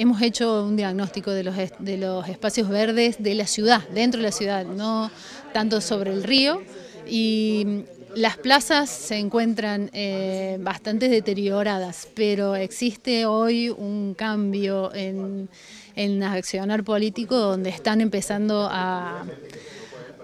hemos hecho un diagnóstico de los, de los espacios verdes de la ciudad, dentro de la ciudad, no tanto sobre el río. Y las plazas se encuentran eh, bastante deterioradas, pero existe hoy un cambio en, en accionar político donde están empezando a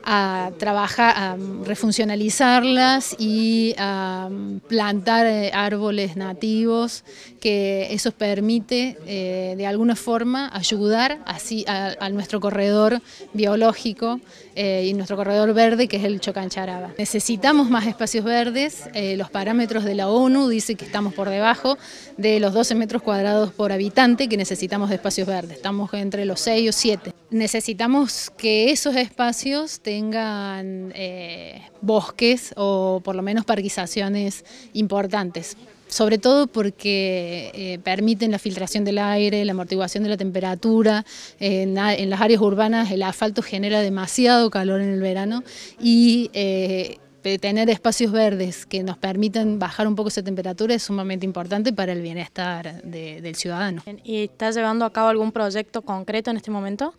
a, trabajar, a refuncionalizarlas y a plantar eh, árboles nativos, que eso permite eh, de alguna forma ayudar así a, nuestro corredor biológico eh, y nuestro corredor verde que es el Chocancharaba. Necesitamos más espacios verdes, los parámetros de la ONU dicen que estamos por debajo de los 12 metros cuadrados por habitante que necesitamos de espacios verdes, estamos entre los 6 o 7 necesitamos que esos espacios tengan eh, bosques o por lo menos parquizaciones importantes. Sobre todo porque eh, permiten la filtración del aire, la amortiguación de la temperatura. En, las áreas urbanas el asfalto genera demasiado calor en el verano y eh, tener espacios verdes que nos permitan bajar un poco esa temperatura es sumamente importante para el bienestar del ciudadano. ¿Y está llevando a cabo algún proyecto concreto en este momento?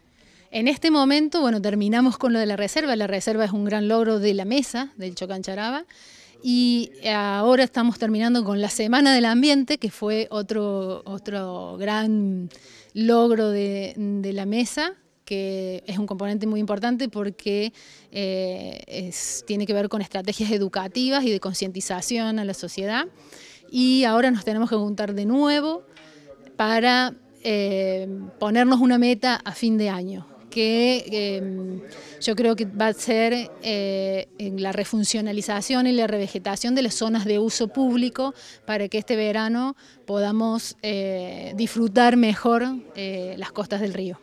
En este momento, bueno, terminamos con lo de la reserva. La reserva es un gran logro de la mesa del Chocancharaba. Y eh, ahora estamos terminando con la Semana del Ambiente, que fue otro, gran logro de, la mesa, que es un componente muy importante porque eh, tiene que ver con estrategias educativas y de concientización a la sociedad. Y ahora nos tenemos que juntar de nuevo para eh, ponernos una meta a fin de año que em, yo creo que va a ser eh, en la refuncionalización y la revegetación de las zonas de uso público para que este verano podamos eh, disfrutar mejor eh, las costas del río.